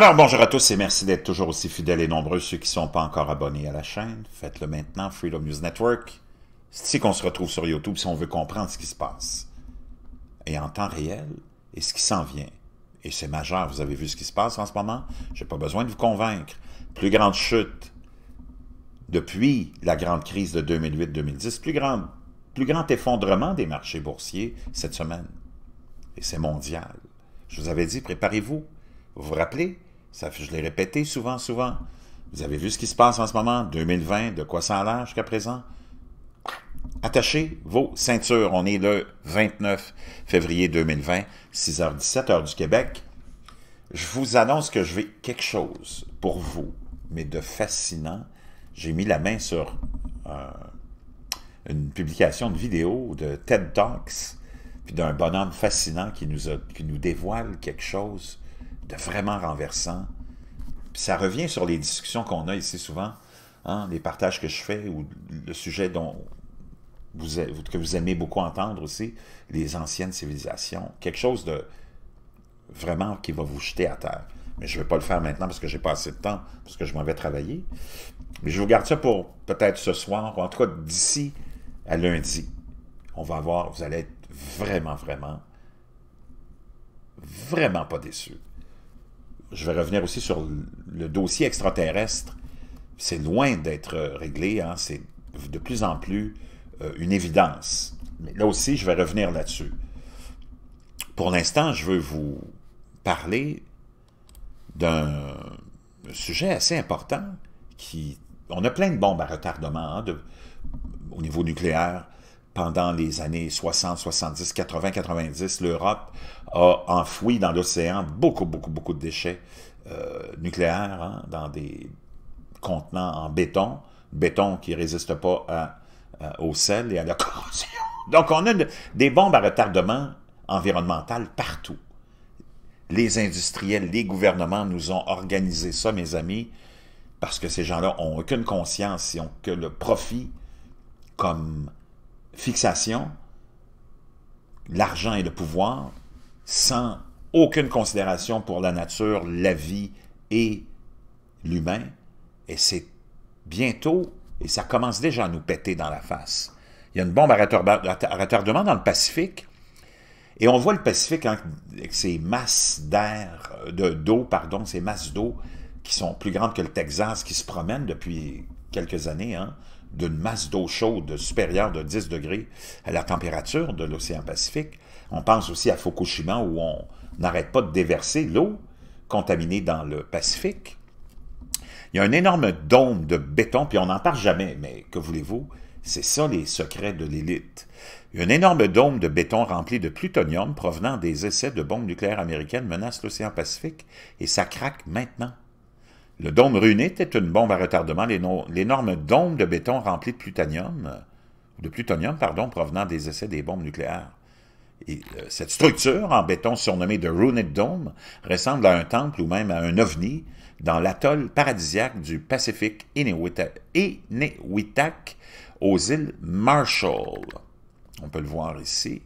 Alors bonjour à tous et merci d'être toujours aussi fidèles et nombreux. Ceux qui ne sont pas encore abonnés à la chaîne, faites-le maintenant, Freedom News Network. C'est qu'on se retrouve sur YouTube si on veut comprendre ce qui se passe. Et en temps réel, et ce qui s'en vient. Et c'est majeur, vous avez vu ce qui se passe en ce moment. Je n'ai pas besoin de vous convaincre. Plus grande chute depuis la grande crise de 2008-2010, plus plus grand effondrement des marchés boursiers cette semaine. Et c'est mondial. Je vous avais dit, préparez-vous. Vous vous rappelez? je l'ai répété souvent, souvent. Vous avez vu ce qui se passe en ce moment, 2020, de quoi ça a l'air jusqu'à présent? Attachez vos ceintures. On est le 29 février 2020, 6h17, heure du Québec. Je vous annonce que je vais quelque chose pour vous, mais de fascinant. J'ai mis la main sur euh, une publication de vidéo de TED Talks, puis d'un bonhomme fascinant qui nous, qui nous dévoile quelque chose de vraiment renversant. ça revient sur les discussions qu'on a ici souvent, hein, les partages que je fais ou le sujet dont que vous aimez beaucoup entendre aussi, les anciennes civilisations. Quelque chose de vraiment qui va vous jeter à terre. Mais je ne vais pas le faire maintenant parce que je n'ai pas assez de temps, parce que je m'en vais travailler. Mais je vous garde ça pour peut-être ce soir, ou en tout cas d'ici à lundi. On va voir, vous allez être vraiment, vraiment, vraiment pas déçus je vais revenir aussi sur le dossier extraterrestre. C'est loin d'être euh, réglé, hein. c'est de plus en plus euh, une évidence. Mais là aussi, je vais revenir là-dessus. Pour l'instant, je veux vous parler d'un sujet assez important qui... On a plein de bombes à retardement hein, au niveau nucléaire, pendant les années 60, 70, 80, 90, l'Europe a enfoui dans l'océan beaucoup, beaucoup, beaucoup de déchets euh, nucléaires hein, dans des contenants en béton, béton qui ne résiste pas au sel et à la corrosion. Donc, on a des bombes à retardement environnemental partout. Les industriels, les gouvernements nous ont organisé ça, mes amis, parce que ces gens-là n'ont aucune conscience, ils n'ont que le profit comme fixation, l'argent et le pouvoir, sans aucune considération pour la nature, la vie et l'humain. Et c'est bientôt, et ça commence déjà à nous péter dans la face. Il y a une bombe à retardement dans le Pacifique. Et on voit le Pacifique avec ses masses d'air, d'eau, pardon, ces masses d'eau qui sont plus grandes que le Texas, qui se promène depuis quelques années, hein, d'une masse d'eau chaude supérieure de 10 degrés à la température de l'océan Pacifique. On pense aussi à Fukushima où on n'arrête pas de déverser l'eau contaminée dans le Pacifique. Il y a un énorme dôme de béton, puis on n'en parle jamais, mais que voulez-vous, c'est ça les secrets de l'élite. Un énorme dôme de béton rempli de plutonium provenant des essais de bombes nucléaires américaines menace l'océan Pacifique, et ça craque maintenant. Le dôme Runit est une bombe à retardement. L'énorme dôme de béton rempli de plutonium, euh, de plutonium pardon, provenant des essais des bombes nucléaires. Euh, cette structure en béton surnommée de Runit Dome ressemble à un temple ou même à un ovni dans l'atoll paradisiaque du Pacifique Inuitak, aux îles Marshall. On peut le voir ici.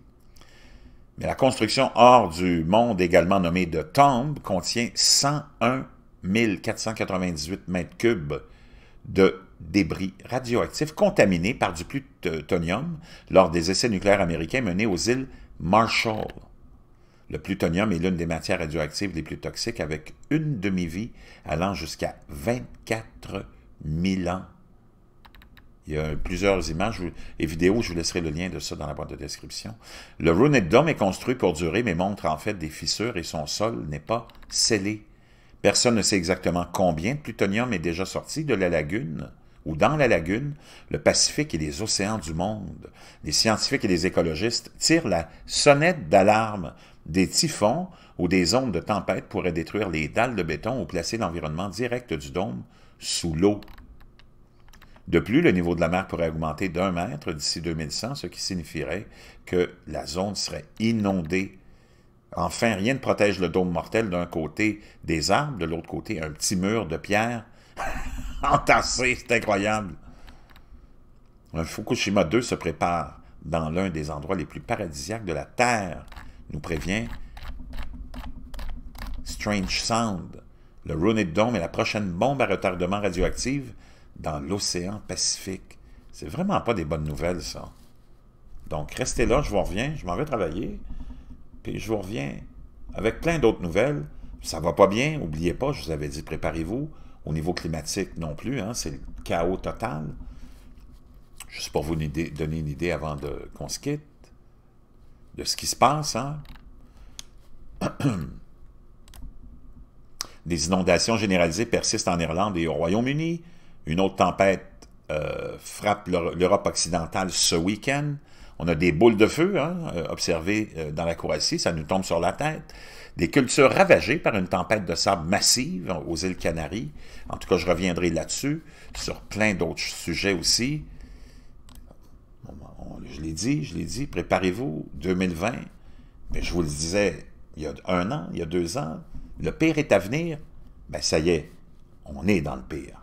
Mais la construction hors du monde, également nommée de tombe, contient 101 1498 mètres cubes de débris radioactifs contaminés par du plutonium lors des essais nucléaires américains menés aux îles Marshall. Le plutonium est l'une des matières radioactives les plus toxiques avec une demi-vie allant jusqu'à 24 000 ans. Il y a plusieurs images et vidéos, je vous laisserai le lien de ça dans la boîte de description. Le Runet Dome est construit pour durer, mais montre en fait des fissures et son sol n'est pas scellé. Personne ne sait exactement combien de plutonium est déjà sorti de la lagune ou dans la lagune, le Pacifique et les océans du monde. Les scientifiques et les écologistes tirent la sonnette d'alarme. Des typhons ou des ondes de tempête pourraient détruire les dalles de béton ou placer l'environnement direct du dôme sous l'eau. De plus, le niveau de la mer pourrait augmenter d'un mètre d'ici 2100, ce qui signifierait que la zone serait inondée Enfin, rien ne protège le dôme mortel d'un côté des arbres, de l'autre côté un petit mur de pierre entassé, c'est incroyable. Un Fukushima 2 se prépare dans l'un des endroits les plus paradisiaques de la Terre, nous prévient Strange Sound. Le de Dome est la prochaine bombe à retardement radioactive dans l'océan Pacifique. C'est vraiment pas des bonnes nouvelles, ça. Donc, restez là, je vous reviens, je m'en vais travailler puis je vous reviens avec plein d'autres nouvelles. Ça va pas bien, n'oubliez pas, je vous avais dit, préparez-vous. Au niveau climatique non plus, hein, c'est le chaos total. Juste pour vous donner une idée avant qu'on se quitte, de ce qui se passe. Hein. Des inondations généralisées persistent en Irlande et au Royaume-Uni. Une autre tempête euh, frappe l'Europe occidentale ce week-end. On a des boules de feu, hein, euh, observées euh, dans la Croatie, ça nous tombe sur la tête. Des cultures ravagées par une tempête de sable massive aux îles Canaries. En tout cas, je reviendrai là-dessus, sur plein d'autres sujets aussi. Je l'ai dit, je l'ai dit, préparez-vous, 2020. Mais je vous le disais il y a un an, il y a deux ans, le pire est à venir. Ben ça y est, on est dans le pire.